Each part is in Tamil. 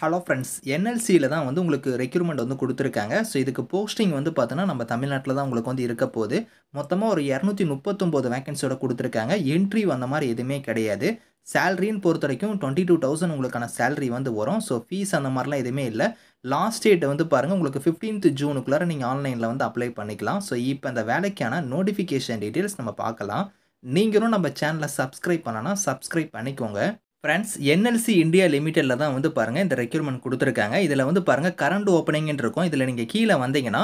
ஹலோ ஃப்ரெண்ட்ஸ் என்எல்சியில் தான் வந்து உங்களுக்கு ரெக்யூர்மெண்ட் வந்து கொடுத்துருக்காங்க ஸோ இதுக்கு போஸ்டிங் வந்து பார்த்தோன்னா நம்ம தமிழ்நாட்டில் தான் உங்களுக்கு வந்து இருக்க போகுது மொத்தமாக ஒரு இரநூத்தி முப்பத்தொம்போது வேகன்சியோட கொடுத்துருக்காங்க என்ட்ரி வந்த மாதிரி எதுவுமே கிடையாது சேலரின்னு பொறுத்த வரைக்கும் டுவெண்ட்டி டூ தௌசண்ட் உங்களுக்கான சேலரி வந்து வரும் ஸோ ஃபீஸ் அந்த மாதிரிலாம் எதுவுமே இல்லை லாஸ்ட் டேட் வந்து பாருங்கள் உங்களுக்கு ஃபிஃப்டீன்த் ஜூனுக்குள்ளார நீங்கள் ஆன்லைனில் வந்து அப்ளை பண்ணிக்கலாம் ஸோ இப்போ அந்த வேலைக்கான நோட்டிஃபிகேஷன் டீட்டெயில்ஸ் நம்ம பார்க்கலாம் நீங்களும் நம்ம சேனலை சப்ஸ்கிரைப் பண்ணனா சப்ஸ்கிரைப் பண்ணிக்கோங்க ஃப்ரெண்ட்ஸ் என்எல்சி இந்தியா லிமிட்டடில் தான் வந்து பாருங்கள் இந்த ரெக்யூர்மெண்ட் கொடுத்துருக்காங்க இதில் வந்து பாருங்கள் கரண்ட் ஓப்பனிங்னு இருக்கும் இதில் நீங்கள் கீழே வந்தீங்கன்னா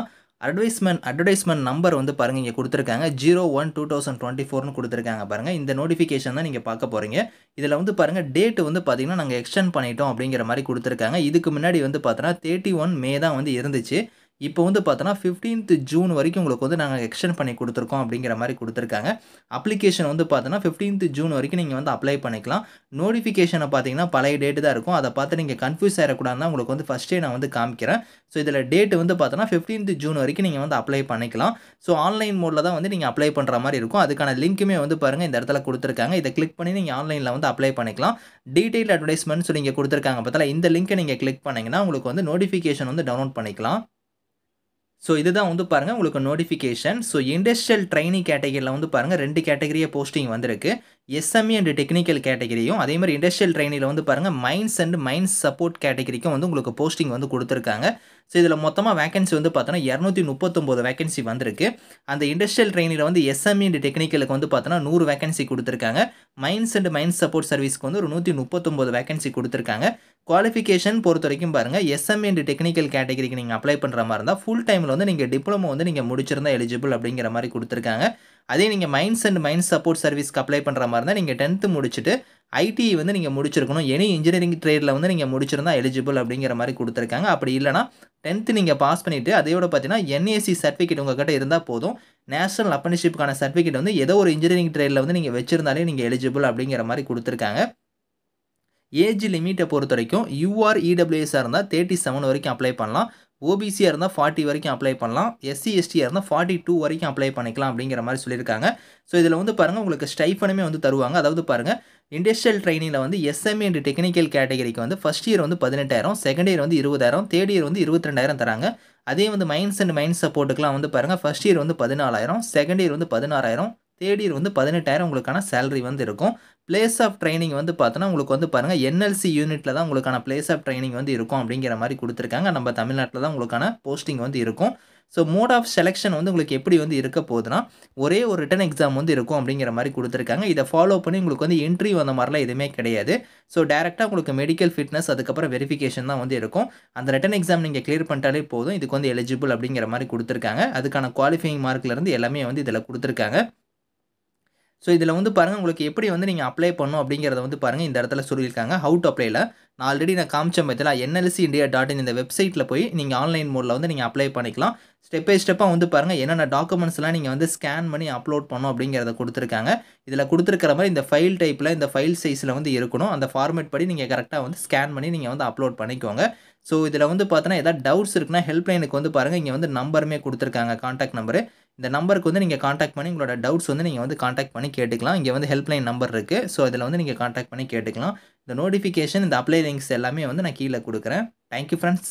அட்வைஸ்மெண்ட் அட்வர்டைஸ்மெண்ட் நம்பர் வந்து பாருங்கள் இங்கே கொடுத்துருக்காங்க zero one two thousand twenty ஃபோர்னு கொடுத்துருக்காங்க பாருங்கள் இந்த நோட்டிஃபிகேஷன் தான் நீங்கள் பார்க்க போகிறீங்க இதில் வந்து பாருங்கள் டேட் வந்து பார்த்திங்கன்னா நாங்கள் எக்ஸ்டெண்ட் பண்ணிட்டோம் அப்படிங்கிற மாதிரி கொடுத்துருக்காங்க இதுக்கு முன்னாடி வந்து பார்த்தோன்னா தேர்ட்டி ஒன் மே தான் வந்து இருந்துச்சு இப்போ வந்து பார்த்தோன்னா ஃபிஃப்டீன்த் ஜூன் வரைக்கும் உங்களுக்கு வந்து நாங்கள் எக்ஸ்டெண்ட் பண்ணி கொடுத்துருக்கோம் அப்படிங்கிற மாதிரி கொடுத்துருக்காங்க அப்ளிகேஷன் வந்து பார்த்தோன்னா ஃபிஃப்டீன்த் ஜூன் வரைக்கும் நீங்கள் வந்து அப்ளை பண்ணிக்கலாம் நோட்டிஃபிகேஷனை பார்த்தீங்கன்னா பழைய டேட்டு தான் இருக்கும் அதை பார்த்து நீங்கள் கன்ஃபியூஸ் ஆகிடக்கூடாதுனா உங்களுக்கு வந்து ஃபஸ்ட்டே நான் வந்து காமிக்கிறேன் ஸோ இதில் டேட்டு வந்து பார்த்தோன்னா ஃபிஃப்டீன்த் ஜூன் வரைக்கும் நீங்கள் வந்து அப்ளை பண்ணிக்கலாம் ஸோ ஆன்லைன் மோடில் தான் வந்து நீங்கள் அப்ளை பண்ணுற மாதிரி இருக்கும் அதுக்கான லிங்க்குமே வந்து பாருங்கள் இந்த இடத்துல கொடுத்துருக்காங்க இதை கிளிக் பண்ணி நீங்கள் ஆன்லைனில் வந்து அப்ளை பண்ணிக்கலாம் டீட்டெயில் அட்வர்டைஸ்மெண்ட் சொல்லி கொடுத்துருக்காங்க பார்த்தாலும் இந்த லிங்க்கை நீங்கள் கிளிக் பண்ணிங்கன்னா உங்களுக்கு வந்து நோட்டிஃபிகேஷன் வந்து டவுன்லோட் பண்ணிக்கலாம் ஸோ இதுதான் வந்து பாருங்கள் உங்களுக்கு நோட்டிஃபிகேஷன் ஸோ இண்டஸ்ட்ரியல் ட்ரைனிங் கேட்டகரியில் வந்து பாருங்கள் ரெண்டு கேட்டகரியாக போஸ்டிங் வந்திருக்கு எஸ்எம்இ அண்ட் டெக்னிக்கல் கேட்டகரியும் அதே மாதிரி இண்டஸ்ட்ரியல் ட்ரைனிங்கில் வந்து பாருங்கள் மைன்ஸ் அண்ட் மைன்ஸ் சப்போர்ட் கேட்டகரிக்கும் வந்து உங்களுக்கு போஸ்டிங் வந்து கொடுத்துருக்காங்க ஸோ இதில் மொத்தமாக வேகன்சி வந்து பார்த்தோன்னா இரநூத்தி முப்பத்தொம்போது வேகன்சி வந்திருக்கு அந்த இண்டஸ்ட்ரியல் ட்ரைனிங்கில் வந்து எஸ்எம்இ அண்ட் டெக்னிக்கலுக்கு வந்து பார்த்தோன்னா நூறு வேகன்சி கொடுத்துருக்காங்க மைன்ஸ் அண்ட் மைன்ஸ் சப்போர்ட் சர்வீஸ்க்கு வந்து ஒரு நூற்றி முப்பத்தொம்போது வேகன்சி கொடுத்துருக்காங்க குவாலிஃபிகேஷன் பொறுத்த வரைக்கும் பாருங்கள் எஸ்எம்ஏ என்ற டெக்னிக்கல் e கேட்டகரிக்கு நீங்கள் அப்ளை பண்ணுற மாதிரி இருந்தால் ஃபுல் டைமில் வந்து நீங்கள் டிப்ளமோ வந்து நீங்கள் முடிச்சிருந்தா எலிஜிபிள் அப்படிங்கிற மாதிரி கொடுத்துருக்காங்க அதே நீங்கள் மைன்ஸ் அண்ட் மைண்ட் சப்போர்ட் சர்வீஸ்க்கு அப்ளை பண்ணுற மாதிரி இருந்தால் நீங்கள் டென்த்து முடிச்சுட்டு ஐடிஐ e வந்து நீங்கள் முடிச்சிருக்கணும் எனி இன்ஜினியரிங் ட்ரேடில் வந்து நீங்கள் முடிச்சிருந்தால் எலிஜிபிள் அப்படிங்கிற மாதிரி கொடுத்துருக்காங்க அப்படி இல்லைனா டென்த்து நீங்கள் பாஸ் பண்ணிவிட்டு அதையோட பார்த்தீங்கன்னா என்ஏசி சர்டிஃபிகேட் உங்கள்கிட்ட இருந்தால் போதும் நேஷனல் அப்பனிஷிப்புக்கான சர்டிஃபிகேட் வந்து ஏதோ ஒரு இன்ஜினியரிங் ட்ரேடில் வந்து நீங்கள் வச்சுருந்தாலே நீங்கள் எலிஜிபிள் அப்படிங்கிற மாதிரி கொடுத்துருக்காங்க ஏஜ் லிமிட்டை பொறுத்த வரைக்கும் யூஆர் இடபிள்யூஎஸ்ஸாக இருந்தால் தேர்ட்டி செவன் வரைக்கும் அப்ளை பண்ணலாம் ஓபிசியாக இருந்தால் ஃபார்ட்டி வரைக்கும் அப்ளை பண்ணலாம் எஸ்சி எஸ்டியாக இருந்தால் ஃபார்ட்டி டூ வரைக்கும் அப்ளை பண்ணிக்கலாம் அப்படிங்கிற மாதிரி சொல்லியிருக்காங்க ஸோ இதில் வந்து பாருங்கள் உங்களுக்கு ஸ்டைஃபனுமே வந்து தருவாங்க அதாவது பாருங்கள் இண்டஸ்ட்ரியல் ட்ரைனிங்கில் வந்து எஸ்எம்ஏ அண்ட் டெக்னிக்கல் கேட்டகரிக்கு வந்து ஃபஸ்ட் இயர் வந்து பதினெட்டாயிரம் செகண்ட் இயர் வந்து இருபதாயிரம் தேர்ட் இயர் வந்து இருபத்திரெண்டாயிரம் தராங்க அதே வந்து மைன்ஸ் அண்ட் மைன்ஸ் சப்போர்ட்டுக்கெலாம் வந்து பாருங்கள் ஃபஸ்ட் இயர் வந்து பதினாலாயிரம் செகண்ட் இயர் வந்து பதினாறாயிரம் தேர்ட் இயர் வந்து பதினெட்டாயிரம் உங்களுக்கான சேலரி வந்து இருக்கும் பிளேஸ் ஆஃப் ட்ரைனிங் வந்து பார்த்தோன்னா உங்களுக்கு வந்து பாருங்கள் என்எல்சி யூனிட்டில் தான் உங்களுக்கான பிளேஸ் ஆஃப் ட்ரைனிங் வந்து இருக்கும் அப்படிங்கிற மாதிரி கொடுத்துருக்காங்க நம்ம தமிழ்நாட்டில் தான் உங்களுக்கான போஸ்டிங் வந்து இருக்கும் ஸோ மோட் ஆஃப் செலெக்ஷன் வந்து உங்களுக்கு எப்படி வந்து இருக்க போகுதுன்னா ஒரே ஒரு ரிட்டன் எக்ஸாம் வந்து இருக்கும் அப்படிங்கிற மாதிரி கொடுத்துருக்காங்க இதை ஃபாலோ பண்ணி உங்களுக்கு வந்து இன்ட்ரிவ் அந்த மாதிரிலாம் எதுவுமே கிடையாது ஸோ டேரெக்டாக உங்களுக்கு மெடிக்கல் ஃபிட்னஸ் அதுக்கப்புறம் வெரிஃபிகேஷன் தான் வந்து இருக்கும் அந்த ரிட்டன் எக்ஸாம் நீங்கள் கிளியர் பண்ணிட்டாலே போதும் இதுக்கு வந்து எலிஜிபிள் அப்படிங்கிற மாதிரி கொடுத்துருக்காங்க அதுக்கான குவாலிஃபைங் மார்க்லேருந்து எல்லாமே வந்து இதில் கொடுத்துருக்காங்க ஸோ இதில் வந்து பாருங்கள் உங்களுக்கு எப்படி வந்து நீங்கள் அப்ளை பண்ணும் அப்படிங்கிறத வந்து பாருங்கள் இந்த இடத்துல சொல்லியிருக்காங்க ஹவு டு அப்ளைல நான் ஆல்ரெடி நான் காமிச்ச மாதிரி என்எல்சி இண்டியா டாட் இன் இந்த வெப்சைட்டில் போய் நீங்கள் ஆன்லைன் மோடில் வந்து நீங்கள் அப்ளை பண்ணிக்கலாம் ஸ்டெப் பை ஸ்டெப்பாக வந்து பாருங்கள் என்னென்ன டாக்குமெண்ட்ஸ்லாம் நீங்கள் வந்து ஸ்கேன் பண்ணி அப்லோட் பண்ணும் அப்படிங்கிறத கொடுத்துருக்காங்க இதில் கொடுத்துருக்கிற மாதிரி இந்த ஃபைல் டைப்பில் இந்த ஃபைல் சைஸில் வந்து இருக்கணும் அந்த ஃபார்மேட் படி நீங்கள் கரெக்டாக வந்து ஸ்கேன் பண்ணி நீங்கள் வந்து அப்லோட் பண்ணிக்கோங்க ஸோ இதில் வந்து பார்த்தோன்னா ஏதாவது டவுட்ஸ் இருக்குன்னா ஹெல்ப்லைனுக்கு வந்து பாருங்கள் இங்கே வந்து நம்பருமே கொடுத்துருக்காங்க கான்டாக்ட் நம்பரு இந்த நம்பருக்கு வந்து நீங்கள் காண்டாக்ட் பண்ணி உங்களோட டவுட்ஸ் வந்து நீங்கள் வந்து காண்டாக்ட் பண்ணி கேட்டுக்கலாம் இங்கே வந்து ஹெல்ப்லைன் நம்பர் இருக்குது ஸோ இதில் வந்து நீங்கள் காண்டாக்ட் பண்ணி கேட்டுக்கலாம் இந்த நோட்டிஃபிகேஷன் இந்த அப்ளை லிங்க்ஸ் எல்லாமே வந்து நான் கீழே கொடுக்குறேன் தேங்க்யூ ஃப்ரெண்ட்ஸ்